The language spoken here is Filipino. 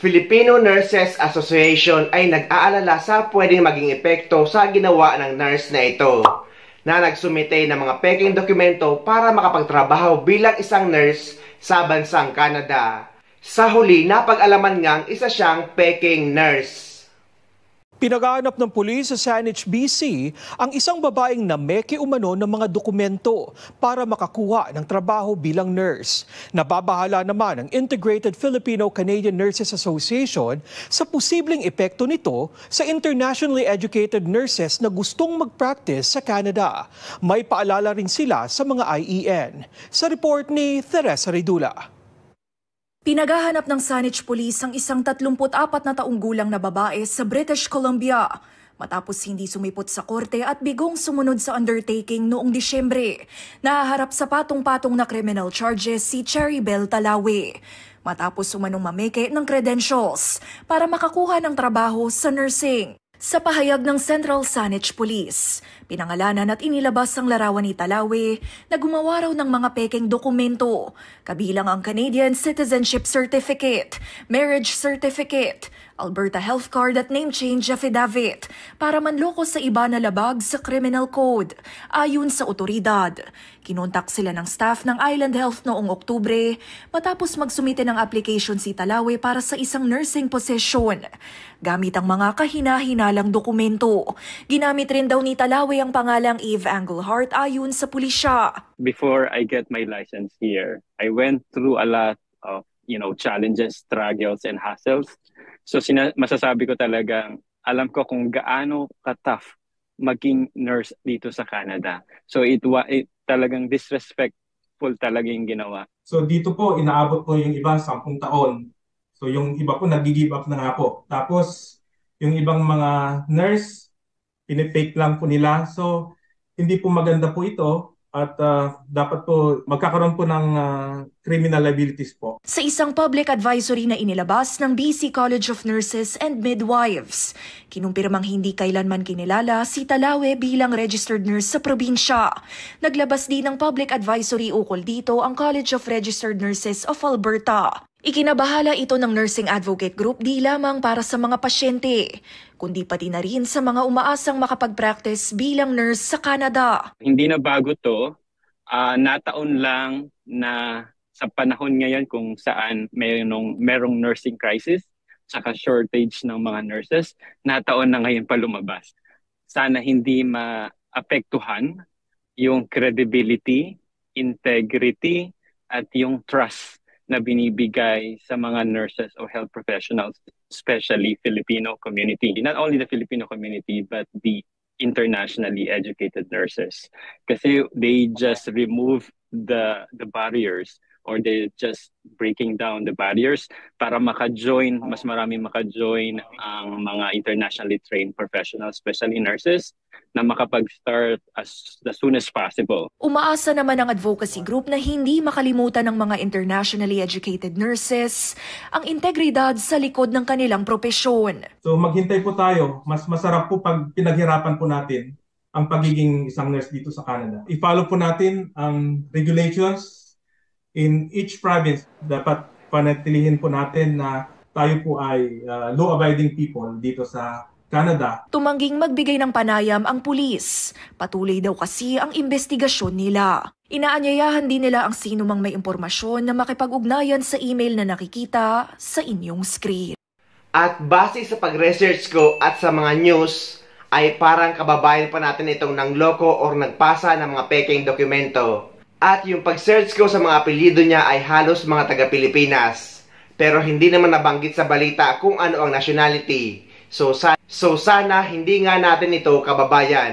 Filipino Nurses Association ay nag-aalala sa pwedeng maging epekto sa ginawa ng nurse na ito na nagsumite ng mga peking dokumento para makapagtrabaho bilang isang nurse sa bansang Canada. Sa huli, napag-alaman ngang isa siyang peking nurse. Pinagaanap ng pulis sa Saanich, BC ang isang babaeng nameke umano ng mga dokumento para makakuha ng trabaho bilang nurse. Nababahala naman ang Integrated Filipino-Canadian Nurses Association sa posibleng epekto nito sa internationally educated nurses na gustong mag-practice sa Canada. May paalala rin sila sa mga IEN. Sa report ni Teresa Ridula. Pinagahanap ng Saanich Police ang isang 34 na taong gulang na babae sa British Columbia matapos hindi sumipot sa korte at bigong sumunod sa undertaking noong Disyembre. Nahaharap sa patong-patong na criminal charges si Cherry Bell Talawi matapos sumanong mameke ng credentials para makakuha ng trabaho sa nursing. Sa pahayag ng Central Saanich Police, pinangalanan at inilabas ang larawan ni Talawi na gumawa raw ng mga peking dokumento, kabilang ang Canadian Citizenship Certificate, Marriage Certificate, Alberta Health Card at name change affidavit para manloko sa iba na labag sa criminal code ayon sa otoridad. Kinontak sila ng staff ng Island Health noong Oktubre matapos magsumite ng application si Talawe para sa isang nursing position. Gamit ang mga kahina-hinalang dokumento. Ginamit rin daw ni Talawe ang pangalang Eve Anglehart ayon sa pulisya. Before I get my license here, I went through a lot of you know challenges, struggles, and hassles So sina- masasabi ko talaga, alam ko kung gaano ka-tough maging nurse dito sa Canada. So it, wa- it talagang disrespectful talaga yung ginawa. So dito po, inaabot po yung iba 10 taon. So yung iba po, nag-give up na nga po. Tapos yung ibang mga nurse, pinipake lang po nila. So hindi po maganda po ito at uh, dapat po magkakaroon po ng uh, criminal liabilities po sa isang public advisory na inilabas ng BC College of Nurses and Midwives. Kinumpirmang hindi kailanman kinilala si Talawe bilang registered nurse sa probinsya. Naglabas din ng public advisory ukol dito ang College of Registered Nurses of Alberta. Ikinabahala ito ng nursing advocate group di lamang para sa mga pasyente, kundi pati na rin sa mga umaasang makapag-practice bilang nurse sa Canada. Hindi na bago to, uh, nataon lang na sa panahon ngayon kung saan merong, merong nursing crisis, saka shortage ng mga nurses, na taon na ngayon pa lumabas. Sana hindi maapektuhan yung credibility, integrity, at yung trust na binibigay sa mga nurses o health professionals, especially Filipino community. Not only the Filipino community, but the internationally educated nurses. Kasi they just remove the, the barriers or they just breaking down the barriers para maka-join, mas marami maka-join ang mga internationally trained professionals, especially nurses, na makapag-start as, as soon as possible. Umaasa naman ang advocacy group na hindi makalimutan ng mga internationally educated nurses ang integridad sa likod ng kanilang propesyon. So maghintay po tayo. Mas masarap po pag pinaghirapan po natin ang pagiging isang nurse dito sa Canada. I-follow po natin ang regulations in each province, dapat panatilihin po natin na tayo po ay uh, law-abiding people dito sa Canada. Tumangging magbigay ng panayam ang pulis. Patuloy daw kasi ang investigasyon nila. Inaanyayahan din nila ang sino mang may impormasyon na makipag-ugnayan sa email na nakikita sa inyong screen. At base sa pag-research ko at sa mga news, ay parang kababayan pa natin itong nangloko or nagpasa ng mga peking dokumento. At yung pag-search ko sa mga apelyido niya ay halos mga taga-Pilipinas. Pero hindi naman nabanggit sa balita kung ano ang nationality. So, sa so sana hindi nga natin ito kababayan.